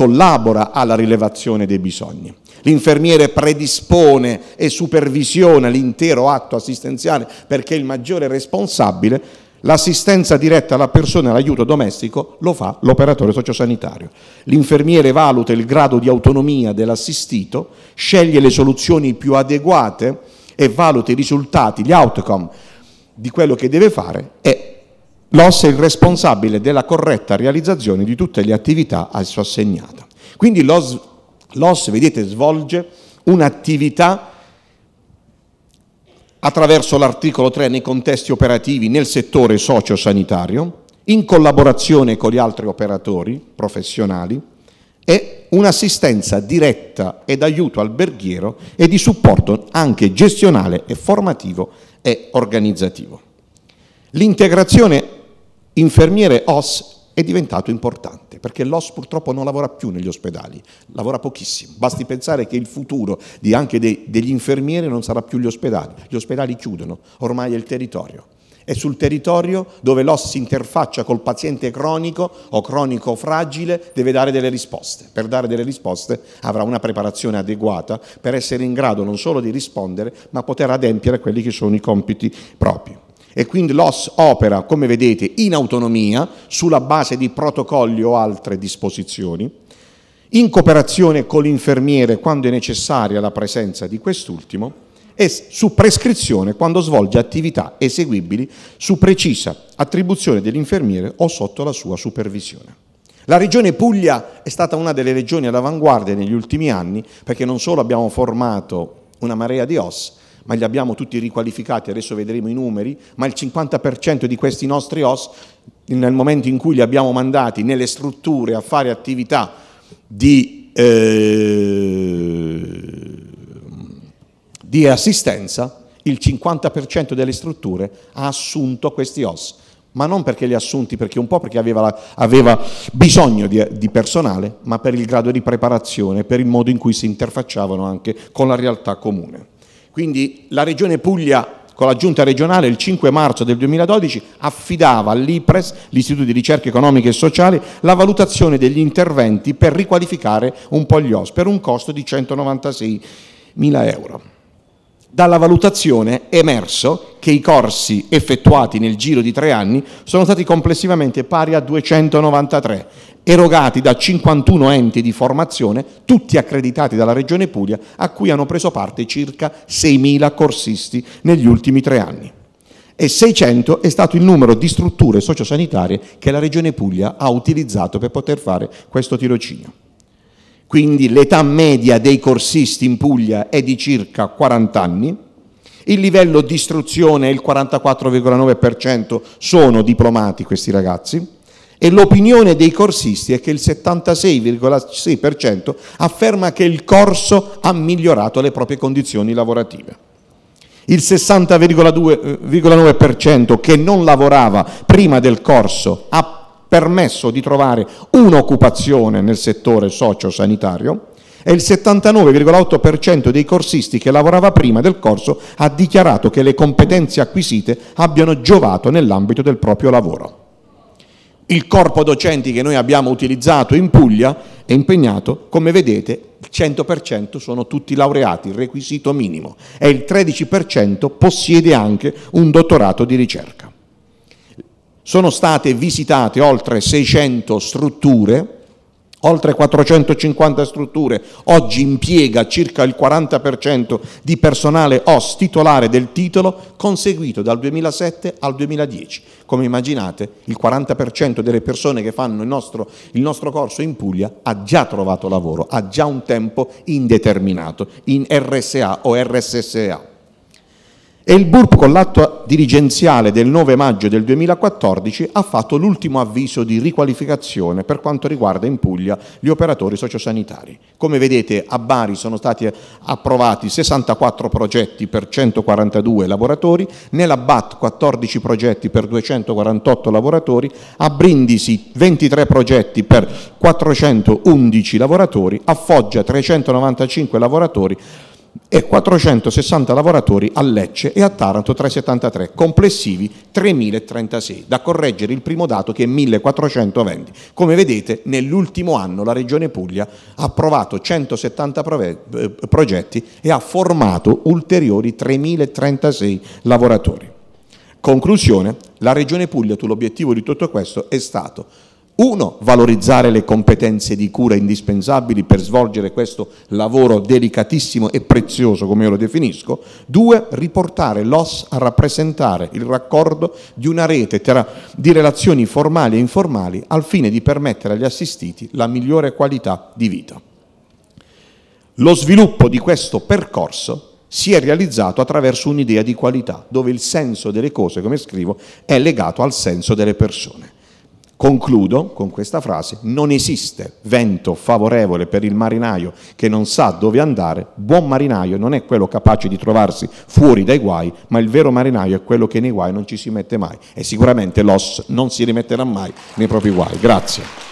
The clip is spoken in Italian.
collabora alla rilevazione dei bisogni. L'infermiere predispone e supervisiona l'intero atto assistenziale perché il maggiore responsabile L'assistenza diretta alla persona e l'aiuto domestico lo fa l'operatore sociosanitario. L'infermiere valuta il grado di autonomia dell'assistito, sceglie le soluzioni più adeguate e valuta i risultati, gli outcome di quello che deve fare e L'OS è il responsabile della corretta realizzazione di tutte le attività a esso assegnata. Quindi l'OS vedete, svolge un'attività attraverso l'articolo 3 nei contesti operativi nel settore socio-sanitario, in collaborazione con gli altri operatori professionali e un'assistenza diretta ed aiuto alberghiero e di supporto anche gestionale e formativo e organizzativo. L'integrazione infermiere OS è diventato importante perché l'OS purtroppo non lavora più negli ospedali, lavora pochissimo. Basti pensare che il futuro anche dei, degli infermieri non sarà più gli ospedali, gli ospedali chiudono, ormai è il territorio. È sul territorio dove l'OS si interfaccia col paziente cronico o cronico fragile, deve dare delle risposte. Per dare delle risposte avrà una preparazione adeguata per essere in grado non solo di rispondere, ma poter adempiere quelli che sono i compiti propri e quindi l'OS opera, come vedete, in autonomia sulla base di protocolli o altre disposizioni, in cooperazione con l'infermiere quando è necessaria la presenza di quest'ultimo e su prescrizione quando svolge attività eseguibili su precisa attribuzione dell'infermiere o sotto la sua supervisione. La regione Puglia è stata una delle regioni all'avanguardia negli ultimi anni perché non solo abbiamo formato una marea di OS, ma li abbiamo tutti riqualificati, adesso vedremo i numeri, ma il 50% di questi nostri OS, nel momento in cui li abbiamo mandati nelle strutture a fare attività di, eh, di assistenza, il 50% delle strutture ha assunto questi OS, ma non perché li ha assunti, perché un po' perché aveva, aveva bisogno di, di, personale, ma per il grado di preparazione, per il modo in cui si interfacciavano anche con la realtà comune. Quindi la Regione Puglia con la giunta regionale il 5 marzo del 2012 affidava all'IPRES, l'Istituto di Ricerche Economiche e Sociali, la valutazione degli interventi per riqualificare un po' gli OS per un costo di 196 mila euro dalla valutazione è emerso che i corsi effettuati nel giro di tre anni sono stati complessivamente pari a 293, erogati da 51 enti di formazione, tutti accreditati dalla Regione Puglia, a cui hanno preso parte circa 6.000 corsisti negli ultimi tre anni. E 600 è stato il numero di strutture sociosanitarie che la Regione Puglia ha utilizzato per poter fare questo tirocinio quindi l'età media dei corsisti in Puglia è di circa 40 anni, il livello di istruzione è il 44,9%, sono diplomati questi ragazzi, e l'opinione dei corsisti è che il 76,6% afferma che il corso ha migliorato le proprie condizioni lavorative. Il 60,9% eh, che non lavorava prima del corso ha permesso di trovare un'occupazione nel settore socio-sanitario e il 79,8% dei corsisti che lavorava prima del corso ha dichiarato che le competenze acquisite abbiano giovato nell'ambito del proprio lavoro. Il corpo docenti che noi abbiamo utilizzato in Puglia è impegnato, come vedete, il 100% sono tutti laureati, il requisito minimo, e il 13% possiede anche un dottorato di ricerca. Sono state visitate oltre 600 strutture, oltre 450 strutture, oggi impiega circa il 40% di personale OS titolare del titolo conseguito dal 2007 al 2010. Come immaginate il 40% delle persone che fanno il nostro, il nostro corso in Puglia ha già trovato lavoro, ha già un tempo indeterminato in RSA o RSSA. E il BURP con l'atto dirigenziale del 9 maggio del 2014 ha fatto l'ultimo avviso di riqualificazione per quanto riguarda in Puglia gli operatori sociosanitari. Come vedete a Bari sono stati approvati 64 progetti per 142 lavoratori, nella BAT 14 progetti per 248 lavoratori, a Brindisi 23 progetti per 411 lavoratori, a Foggia 395 lavoratori, e 460 lavoratori a Lecce e a Taranto 373, complessivi 3.036, da correggere il primo dato che è 1.420. Come vedete nell'ultimo anno la Regione Puglia ha approvato 170 eh, progetti e ha formato ulteriori 3.036 lavoratori. Conclusione, la Regione Puglia sull'obiettivo di tutto questo è stato uno, valorizzare le competenze di cura indispensabili per svolgere questo lavoro delicatissimo e prezioso, come io lo definisco. Due, riportare l'OS a rappresentare il raccordo di una rete tra, di relazioni formali e informali al fine di permettere agli assistiti la migliore qualità di vita. Lo sviluppo di questo percorso si è realizzato attraverso un'idea di qualità, dove il senso delle cose, come scrivo, è legato al senso delle persone. Concludo con questa frase, non esiste vento favorevole per il marinaio che non sa dove andare, buon marinaio non è quello capace di trovarsi fuori dai guai, ma il vero marinaio è quello che nei guai non ci si mette mai e sicuramente l'OS non si rimetterà mai nei propri guai. Grazie.